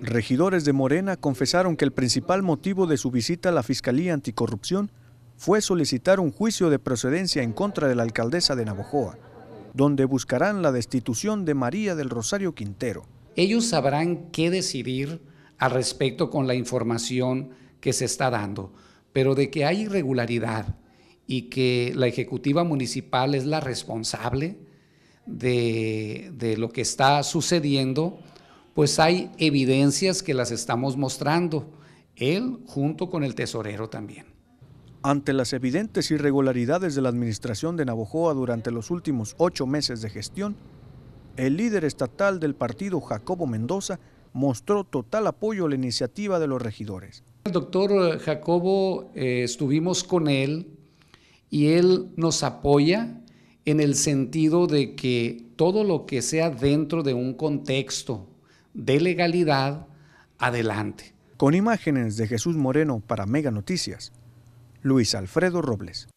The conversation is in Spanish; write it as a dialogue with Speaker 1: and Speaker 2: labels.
Speaker 1: Regidores de Morena confesaron que el principal motivo de su visita a la Fiscalía Anticorrupción fue solicitar un juicio de procedencia en contra de la alcaldesa de Navojoa, donde buscarán la destitución de María del Rosario Quintero.
Speaker 2: Ellos sabrán qué decidir al respecto con la información que se está dando, pero de que hay irregularidad y que la Ejecutiva Municipal es la responsable de, de lo que está sucediendo, pues
Speaker 1: hay evidencias que las estamos mostrando, él junto con el tesorero también. Ante las evidentes irregularidades de la administración de Navojoa durante los últimos ocho meses de gestión, el líder estatal del partido, Jacobo Mendoza, mostró total apoyo a la iniciativa de los regidores.
Speaker 2: El doctor eh, Jacobo, eh, estuvimos con él y él nos apoya en el sentido de que todo lo que sea dentro de un contexto de legalidad adelante.
Speaker 1: Con imágenes de Jesús Moreno para Mega Noticias, Luis Alfredo Robles.